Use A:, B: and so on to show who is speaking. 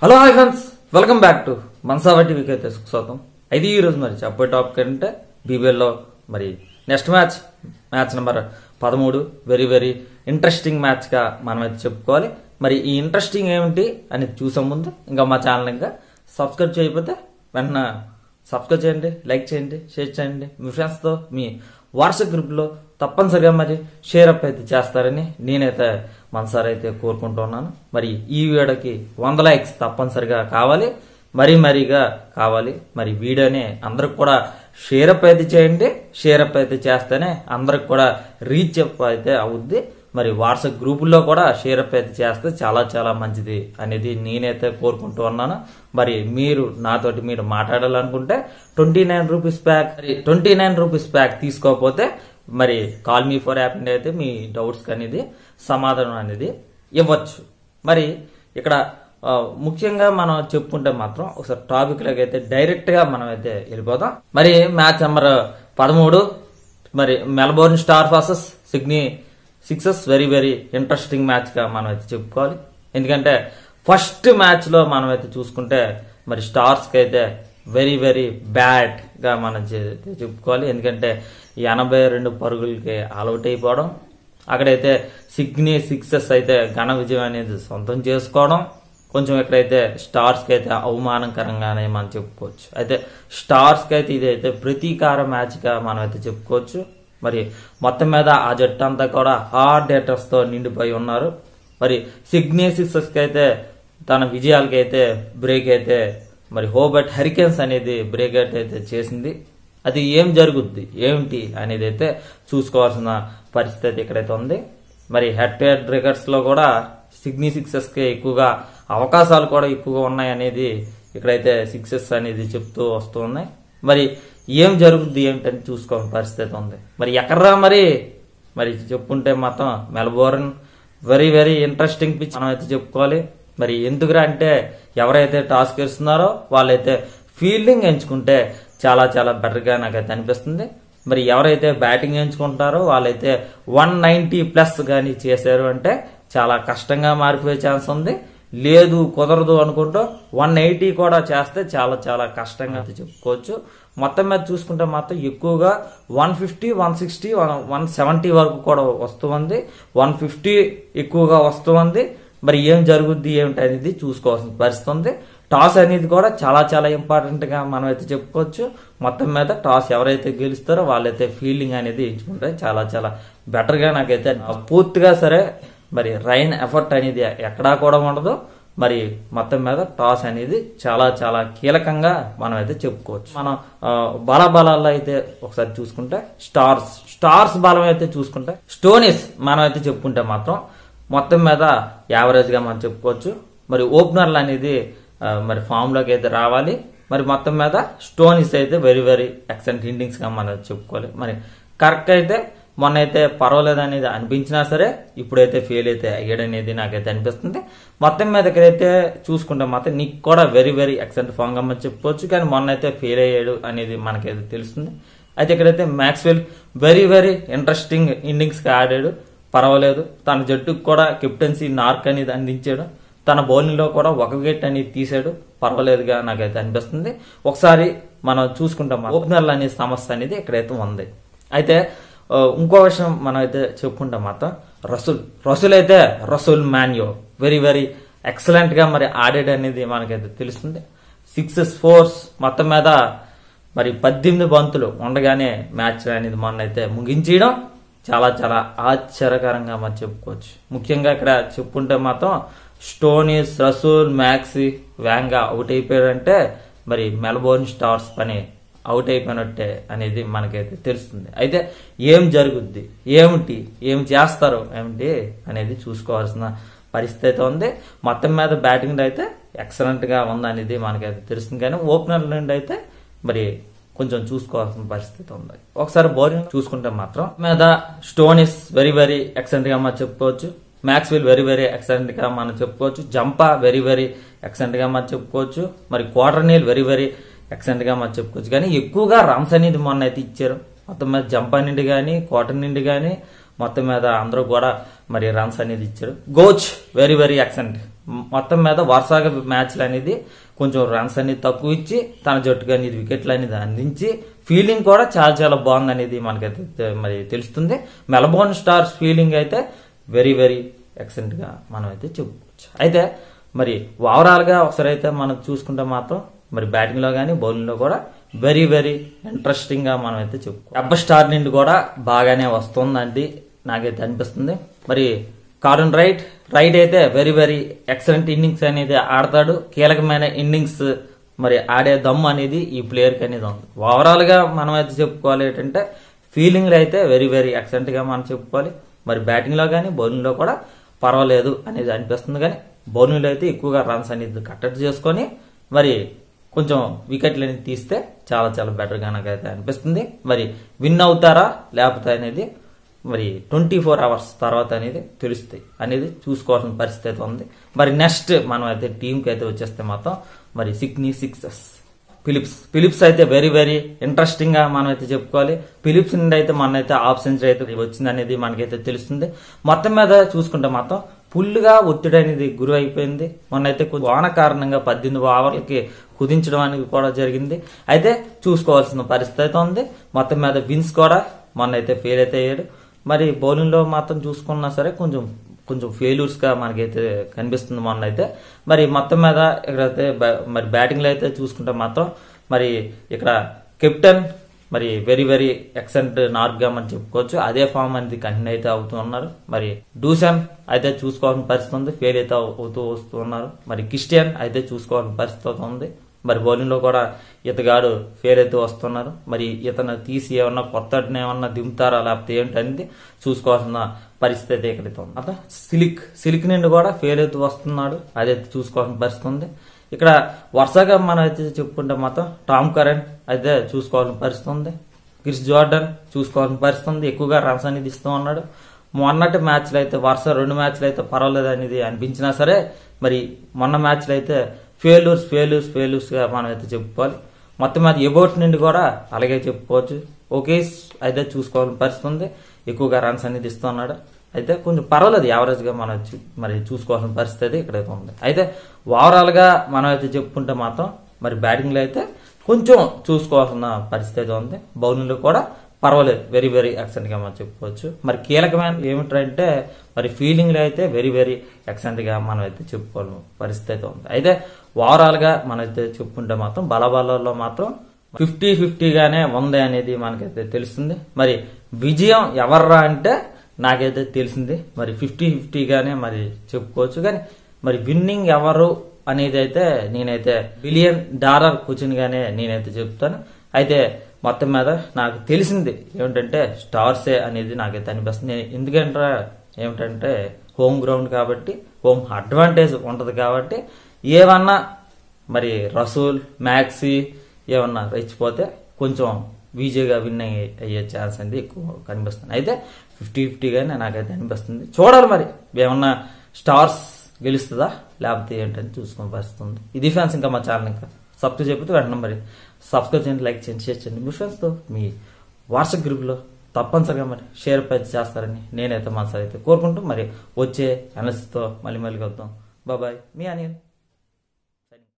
A: hello hi friends welcome back to మనసావటి week అయితే స్వాగతం అయితే ఈరోజు మరి చెప్పే టాపిక్ అంటే బీబీఎల్లో మరి నెక్స్ట్ మ్యాచ్ మ్యాచ్ నెంబర్ పదమూడు వెరీ వెరీ ఇంట్రెస్టింగ్ మ్యాచ్గా మనమైతే చెప్పుకోవాలి మరి ఈ ఇంట్రెస్టింగ్ ఏమిటి అని చూసే ముందు ఇంకా మా ఛానల్ ఇంకా సబ్స్క్రైబ్ చేయకపోతే వెంటనే సబ్స్క్రైబ్ చేయండి లైక్ చేయండి షేర్ చేయండి మీ ఫ్రెండ్స్తో మీ వాట్సాప్ గ్రూప్లో తప్పనిసరిగా మరి షేర్ అప్ అయితే చేస్తారని నేనైతే మనసారి అయితే కోరుకుంటున్నాను మరి ఈ వీడియోకి వంద లైక్స్ తప్పనిసరిగా కావాలి మరి మరీగా కావాలి మరి వీడియోని అందరికి కూడా షేరప్ అయితే చేయండి షేరప్ అయితే చేస్తేనే అందరికి కూడా రీచ్ అప్ అయితే అవుద్ది మరి వాట్సాప్ గ్రూపుల్లో కూడా షేరప్ అయితే చేస్తే చాలా చాలా మంచిది అనేది నేనైతే కోరుకుంటూ ఉన్నాను మరి మీరు నాతోటి మీరు మాట్లాడాలనుకుంటే twenty nine rupees pack twenty nine rupees pack తీసుకోకపోతే మరి కాల్ మీ ఫర్ యాప్ అయితే మీ డౌట్స్కి అనేది సమాధానం అనేది ఇవ్వచ్చు మరి ఇక్కడ ముఖ్యంగా మనం చెప్పుకుంటే మాత్రం ఒకసారి టాపిక్ అయితే డైరెక్ట్ గా మనం అయితే వెళ్ళిపోతాం మరి మ్యాచ్ నెంబర్ పదమూడు మరి Melbourne star versus Sydney Sixers very very interesting match గా మనం అయితే చెప్పుకోవాలి ఎందుకంటే ఫస్ట్ మ్యాచ్ లో మనం అయితే చూసుకుంటే మరి స్టార్స్ కి అయితే వెరీ వెరీ బ్యాడ్ గా మనం చెప్పుకోవాలి ఎందుకంటే ఎనభై రెండు పరుగులకి అలవాటు అయిపోవడం అక్కడైతే సిగ్ని సిక్సెస్ అయితే ఘన విజయం అనేది సొంతం చేసుకోవడం కొంచెం ఇక్కడైతే స్టార్స్కి అయితే అవమానకరంగానే మనం చెప్పుకోవచ్చు అయితే స్టార్స్కి అయితే ఇదైతే ప్రతీకార మ్యాచ్గా మనం అయితే చెప్పుకోవచ్చు మరి మొత్తం మీద ఆ జట్టు అంతా కూడా హార్డ్ తో నిండిపోయి ఉన్నారు మరి సిగ్నీ సిక్సెస్కి అయితే తన విజయాలకి అయితే బ్రేక్ అయితే మరి హోబర్ట్ హరికెన్స్ అనేది బ్రేక్ అయితే చేసింది అది ఏం జరుగుద్ది ఏమిటి అనేది అయితే చూసుకోవాల్సిన పరిస్థితి ఇక్కడైతే ఉంది మరి హెడ్ టు హెడ్ రికార్డ్స్లో కూడా సిగ్నీ సిక్సెస్కి ఎక్కువగా అవకాశాలు కూడా ఎక్కువగా ఉన్నాయి అనేది ఇక్కడైతే సిక్సెస్ అనేది చెప్తూ వస్తూ ఉన్నాయి మరి ఏం జరుగుద్ది ఏమిటని చూసుకోవాల్సిన పరిస్థితి ఉంది మరి ఎక్కడ్రా మరి మరి చెప్పుంటే మాత్రం Melbourne very very interesting pitch మనం అయితే చెప్పుకోవాలి మరి ఎందుకురా అంటే ఎవరైతే టాస్క్ ఇస్తున్నారో వాళ్ళైతే ఫీల్డింగ్ ఎంచుకుంటే చాలా చాలా బెటర్గా అయితే అనిపిస్తుంది మరి ఎవరైతే బ్యాటింగ్ ఎంచుకుంటారో వాళ్ళైతే వన్ నైంటీ ప్లస్ కానీ చేశారు అంటే చాలా కష్టంగా మారిపోయే ఛాన్స్ ఉంది లేదు కుదరదు అనుకుంటూ వన్ ఎయిటీ కూడా చేస్తే చాలా చాలా కష్టంగా చెప్పుకోవచ్చు మొత్తం మీద చూసుకుంటే మాత్రం ఎక్కువగా one fifty one sixty one seventy వరకు కూడా వస్తుంది వన్ ఫిఫ్టీ ఎక్కువగా వస్తుంది మరి ఏం జరుగుద్ది ఏమిటి అనేది చూసుకోవాల్సిన పరిస్థితి ఉంది టాస్ అనేది కూడా చాలా చాలా ఇంపార్టెంట్గా మనం అయితే చెప్పుకోవచ్చు మొత్తం మీద టాస్ ఎవరైతే గెలుస్తారో వాళ్ళైతే ఫీల్డింగ్ అనేది ఎంచుకుంటే చాలా చాలా బెటర్గా నాకైతే పూర్తిగా సరే మరి రైన్ ఎఫర్ట్ అనేది ఎక్కడా కూడా ఉండదు మరి మొత్తం మీద టాస్ అనేది చాలా చాలా కీలకంగా మనం అయితే చెప్పుకోవచ్చు మనం బల బలాల్లో అయితే ఒకసారి చూసుకుంటే స్టార్స్ స్టార్స్ బలం అయితే చూసుకుంటే స్టోనిస్ మనం అయితే చెప్పుకుంటే మాత్రం మొత్తం మీద యావరేజ్గా మనం చెప్పుకోవచ్చు మరి ఓపెనర్లు అనేది మరి ఫామ్లోకి అయితే రావాలి మరి మొత్తం మీద స్టోన్ ఇస్ అయితే వెరీ వెరీ ఎక్సలెంట్ గా మనం చెప్పుకోవాలి మరి కరెక్ట్ అయితే మొన్న అయితే పర్వాలేదు అనేది అనిపించినా సరే ఇప్పుడైతే ఫెయిల్ అయితే అయ్యాడనేది నాకైతే అనిపిస్తుంది మొత్తం మీదకైతే చూసుకుంటే మాత్రం నీకు కూడా వెరీ వెరీ ఎక్సలెంట్ ఫామ్ అని చెప్పుకోవచ్చు కానీ మొన్న అయితే ఫెయిల్ అయ్యాడు అనేది మనకైతే తెలుస్తుంది అయితే ఇక్కడైతే మ్యాక్స్వెల్ వెరీ వెరీ ఇంట్రెస్టింగ్ గా ఆడాడు పర్వాలేదు తన జట్టుకు కూడా కెప్టెన్సీ నార్క్ అనేది అందించాడు తన బౌలింగ్లో కూడా ఒక వికెట్ అనేది తీశాడు పర్వాలేదుగా నాకైతే అనిపిస్తుంది ఒకసారి మనం చూసుకుంటాం ఓపెనర్లు అనే సమస్య అనేది ఇక్కడైతే ఉంది అయితే ఇంకో విషయం మనం అయితే చెప్పుకుంటాం మాత్రం రసూల్ రసూల్ అయితే రసూల్ మాన్యో వెరీ వెరీ ఎక్సలెంట్గా మరి ఆడాడు అనేది మనకైతే తెలుస్తుంది సిక్స్ ఫోర్స్ మొత్తం మీద మరి పద్దెనిమిది బంతులు ఉండగానే మ్యాచ్ అనేది మొన్న అయితే ముగించడం చాలా చాలా ఆశ్చర్యకరంగా మనం చెప్పుకోవచ్చు ముఖ్యంగా ఇక్కడ చెప్పుకుంటే మాత్రం స్టోనీస్ రసూల్ మ్యాక్సీ వ్యాంగా అవుట్ అయిపోయారంటే మరి మెల్బోర్న్ స్టార్స్ పని అవుట్ అయిపోయినట్టే అనేది మనకైతే తెలుస్తుంది అయితే ఏం జరుగుద్ది ఏమిటి ఏం చేస్తారు ఏమిటి అనేది చూసుకోవాల్సిన పరిస్థితి ఉంది మొత్తం మీద బ్యాటింగ్ అయితే ఎక్సలెంట్గా ఉందనేది మనకైతే తెలుస్తుంది కానీ ఓపెనర్ నుండి అయితే మరి కొంచెం చూసుకోవాల్సిన పరిస్థితి ఉంది ఒకసారి బౌలింగ్ చూసుకుంటే మాత్రం మీద స్టోన్ ఇస్ వెరీ వెరీ గా మనం చెప్పుకోవచ్చు మ్యాక్స్ విల్ వెరీ వెరీ గా మనం చెప్పుకోవచ్చు జంపా వెరీ వెరీ గా మనం చెప్పుకోవచ్చు మరి నీల్ వెరీ వెరీ గా మనం చెప్పుకోవచ్చు కానీ ఎక్కువగా రామ్స్ అనేది మొన్న అయితే ఇచ్చారు మొత్తం మీద జంపా నుండి కానీ క్వార్టర్ నుండి కానీ మొత్తం మీద అందరూ కూడా మరి రన్స్ అనేది ఇచ్చారు గోచ్ వెరీ వెరీ ఎక్సలెంట్ మొత్తం మీద వరుసగా మ్యాచ్లు అనేది కొంచెం రన్స్ అనేది తక్కువ ఇచ్చి తన జట్టుగా అనేది వికెట్లు అనేది అందించి ఫీలింగ్ కూడా చాలా చాలా బాగుంది అనేది మనకైతే మరి తెలుస్తుంది మెలబోర్న్ స్టార్స్ ఫీలింగ్ అయితే వెరీ వెరీ ఎక్సలెంట్గా మనం అయితే చెప్పుకోవచ్చు అయితే మరి ఓవరాల్గా ఒకసారి అయితే మనం చూసుకుంటే మాత్రం మరి బ్యాటింగ్లో కానీ బౌలింగ్లో కూడా వెరీ వెరీ ఇంట్రెస్టింగ్గా మనం అయితే చెప్పుకో అబ్బ స్టార్ నుండి కూడా బాగానే వస్తుందండి నాకైతే అనిపిస్తుంది మరి కాటన్ రైట్ రైట్ అయితే వెరీ వెరీ ఎక్సలెంట్ ఇన్నింగ్స్ అనేది ఆడతాడు కీలకమైన ఇన్నింగ్స్ మరి ఆడే దమ్ము అనేది ఈ ప్లేయర్కి అనేది ఉంది ఓవరాల్గా మనం అయితే చెప్పుకోవాలి ఏంటంటే ఫీలింగ్లు అయితే వెరీ వెరీ ఎక్సలెంట్గా మనం చెప్పుకోవాలి మరి బ్యాటింగ్లో కానీ బౌలింగ్లో కూడా పర్వాలేదు అనేది అనిపిస్తుంది కానీ బౌలింగ్లో అయితే ఎక్కువగా రన్స్ అనేది కట్టడి చేసుకొని మరి కొంచెం వికెట్లు అనేది తీస్తే చాలా చాలా బెటర్గా అయితే అనిపిస్తుంది మరి విన్ అవుతారా లేకపోతే అనేది మరి ట్వంటీ ఫోర్ అవర్స్ తర్వాత అనేది తెలుస్తాయి అనేది చూసుకోవాల్సిన పరిస్థితి ఉంది మరి నెక్స్ట్ మనం అయితే టీంకి అయితే వచ్చేస్తే మాత్రం మరి సిగ్నీ సిక్సెస్ ఫిలిప్స్ ఫిలిప్స్ అయితే వెరీ వెరీ ఇంట్రెస్టింగ్గా మనం అయితే చెప్పుకోవాలి ఫిలిప్స్ నుండి అయితే మన అయితే సెంచరీ అయితే వచ్చింది అనేది మనకైతే తెలుస్తుంది మొత్తం మీద చూసుకుంటే మొత్తం గా ఒత్తిడి అనేది గురి అయిపోయింది మొన్నైతే వాన కారణంగా పద్దెనిమిది ఓవర్లకి కుదించడానికి కూడా జరిగింది అయితే చూసుకోవాల్సిన పరిస్థితి అయితే ఉంది మొత్తం మీద విన్స్ కూడా మొన్న అయితే ఫెయిల్ అయితే అయ్యాడు మరి బౌలింగ్లో మాత్రం చూసుకున్నా సరే కొంచెం కొంచెం ఫెయిల్యూర్స్గా మనకైతే కనిపిస్తుంది మొన్న అయితే మరి మొత్తం మీద ఇక్కడైతే మరి బ్యాటింగ్లో అయితే చూసుకుంటే మాత్రం మరి ఇక్కడ కెప్టెన్ మరి వెరీ వెరీ ఎక్సలెంట్ నార్గ్గా అని చెప్పుకోవచ్చు అదే ఫామ్ అనేది కంటిన్యూ అయితే అవుతూ ఉన్నారు మరి డూసన్ అయితే చూసుకోవాల్సిన పరిస్థితి ఉంది ఫెయిల్ అయితే అవుతూ వస్తూ ఉన్నారు మరి క్రిస్టియన్ అయితే చూసుకోవాల్సిన పరిస్థితి ఉంది మరి బౌలింగ్లో కూడా ఇతగాడు ఫెయిల్ అయితే వస్తున్నారు మరి ఇతను తీసి ఏమన్నా కొత్త ఏమన్నా దింపుతారా లేకపోతే ఏంటి అనేది చూసుకోవాల్సిన పరిస్థితి ఇక్కడైతే ఉంది అంత సిలిక్ సిలిక్ నుండి కూడా ఫెయిల్ అయితే వస్తున్నాడు అదైతే చూసుకోవాల్సిన పరిస్థితి ఉంది ఇక్కడ వరుసగా మనం అయితే చెప్పుకుంటే మాత్రం టామ్ కరెన్ అయితే చూసుకోవాల్సిన పరిస్థితి ఉంది క్రిస్ జార్డన్ చూసుకోవాల్సిన పరిస్థితి ఉంది ఎక్కువగా రన్స్ అనేది ఇస్తూ ఉన్నాడు మొన్నటి మ్యాచ్లు అయితే వరుస రెండు మ్యాచ్లు అయితే పర్వాలేదు అనేది అనిపించినా సరే మరి మొన్న మ్యాచ్లు అయితే ఫెయిల్యూర్స్ ఫెయిల్యూర్స్ ఫెయిల్యూర్స్గా మనం అయితే చెప్పుకోవాలి మొత్తం మీద ఎబౌట్ నుండి కూడా అలాగే చెప్పుకోవచ్చు ఓకే అయితే చూసుకోవాలని పరిస్థితి ఉంది ఎక్కువగా రన్స్ అనేది ఇస్తున్నాడు అయితే కొంచెం పర్వాలేదు యావరేజ్గా మనం మరి చూసుకోవాల్సిన పరిస్థితి అయితే ఇక్కడైతే ఉంది అయితే ఓవరాల్గా మనం అయితే చెప్పుకుంటే మాత్రం మరి బ్యాటింగ్లో అయితే కొంచెం చూసుకోవాల్సిన పరిస్థితి అయితే ఉంది బౌలింగ్లో కూడా పర్వాలేదు వెరీ వెరీ ఎక్సెంట్గా మనం చెప్పుకోవచ్చు మరి కీలకమైన ఏమిటంటే మరి ఫీలింగ్లు అయితే వెరీ వెరీ ఎక్సెంట్గా మనం అయితే చెప్పుకోలేము పరిస్థితి అయితే ఉంది అయితే ఓవరాల్గా మనం అయితే చెప్పుకుంటే మాత్రం బలబలలో మాత్రం ఫిఫ్టీ ఫిఫ్టీగానే ఉంది అనేది మనకైతే తెలుస్తుంది మరి విజయం ఎవర్రా అంటే నాకైతే తెలిసింది మరి ఫిఫ్టీ ఫిఫ్టీగానే మరి చెప్పుకోవచ్చు కానీ మరి విన్నింగ్ ఎవరు అనేది అయితే నేనైతే బిలియన్ డాలర్ గానే నేనైతే చెప్తాను అయితే మొత్తం మీద నాకు తెలిసింది ఏమిటంటే స్టార్సే అనేది నాకైతే అనిపిస్తుంది ఎందుకంటే ఏమిటంటే హోమ్ గ్రౌండ్ కాబట్టి హోమ్ అడ్వాంటేజ్ ఉంటుంది కాబట్టి ఏమన్నా మరి రసూల్ మ్యాక్సీ ఏమన్నా రెచ్చిపోతే కొంచెం బీజేగా విన్ అయ్యే ఛాన్స్ అనేది ఎక్కువ కనిపిస్తుంది అయితే ఫిఫ్టీ ఫిఫ్టీగానే నాకైతే అనిపిస్తుంది చూడాలి మరి ఏమన్నా స్టార్స్ గెలుస్తుందా లేకపోతే ఏంటని చూసుకుని పరిస్థితుంది ఇది ఫ్యాన్స్ ఇంకా మా ఛానల్ ఇంకా సబ్స్క్రైబ్ చేయకపోతే వెంటనే మరి సబ్స్క్రైబ్ చేయండి లైక్ చేయండి షేర్ చేయండి మీ ఫ్రెండ్స్తో మీ వాట్సాప్ గ్రూప్లో తప్పనిసరిగా మరి షేర్ పై చేస్తారని నేనైతే మనసారి అయితే కోరుకుంటూ మరి వచ్చే అనలిస్ట్తో మళ్ళీ మళ్ళీ కలుద్దాం బాబాయ్ మీ అనియన్